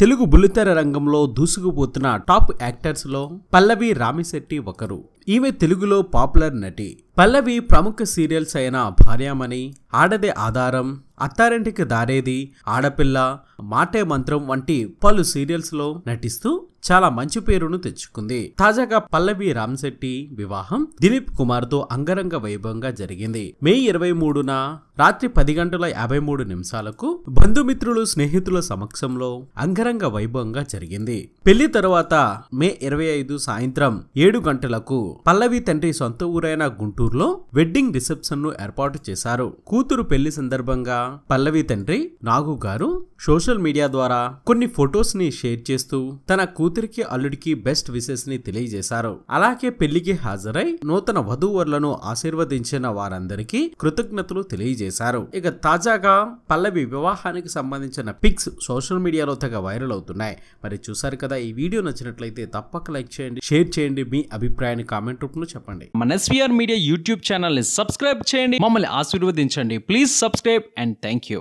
తెలుగు బుల్లితెర రంగంలో దూసుకుపోతున్న టాప్ యాక్టర్స్లో పల్లవి రామిశెట్టి ఒకరు ఈమె తెలుగులో పాపులర్ నటి పల్లవి ప్రముఖ సీరియల్స్ అయిన భార్యామణి ఆడదే ఆధారం అత్తారింటికి దారేది ఆడపిల్ల మాటే మంత్రం వంటి పలు సీరియల్స్లో నటిస్తూ చాలా మంచి పేరును తెచ్చుకుంది తాజాగా పల్లవి రామ్శెట్టి వివాహం దిలీప్ కుమార్తో అంగరంగ వైభవంగా జరిగింది మే ఇరవై మూడున రాత్రి పది గంటల యాభై మూడు నిమిషాలకు బంధుమిత్రులు స్నేహితుల సమక్షంలో అంగరంగ వైభవంగా జరిగింది పెళ్లి తరువాత మే ఇరవై ఐదు సాయంత్రం ఏడు గంటలకు పల్లవి తండ్రి సొంత ఊరైన గుంటూరులో వెడ్డింగ్ రిసెప్షన్ ను ఏర్పాటు చేశారు కూతురు పెళ్లి సందర్భంగా పల్లవి తండ్రి నాగు గారు సోషల్ మీడియా ద్వారా కొన్ని ఫొటోస్ ని షేర్ చేస్తూ తన కూతురికి అల్లుడికి బెస్ట్ విషెస్ ని తెలియజేశారు అలాగే పెళ్లికి హాజరై నూతన వధూవరులను ఆశీర్వదించిన వారందరికీ కృతజ్ఞతలు తెలియజేశారు చేశారు ఇక తాజాగా పల్లవి వివాహానికి సంబంధించిన పిక్స్ సోషల్ మీడియాలో తగ్గ వైరల్ అవుతున్నాయి మరి చూసారు కదా ఈ వీడియో నచ్చినట్లయితే తప్పక లైక్ చేయండి షేర్ చేయండి మీ అభిప్రాయాన్ని కామెంట్ రూపంలో చెప్పండి మన ఎస్వీఆర్ మీడియా యూట్యూబ్ ఛానల్ ని సబ్స్క్రైబ్ చేయండి మమ్మల్ని ఆశీర్వదించండి please subscribe and thank you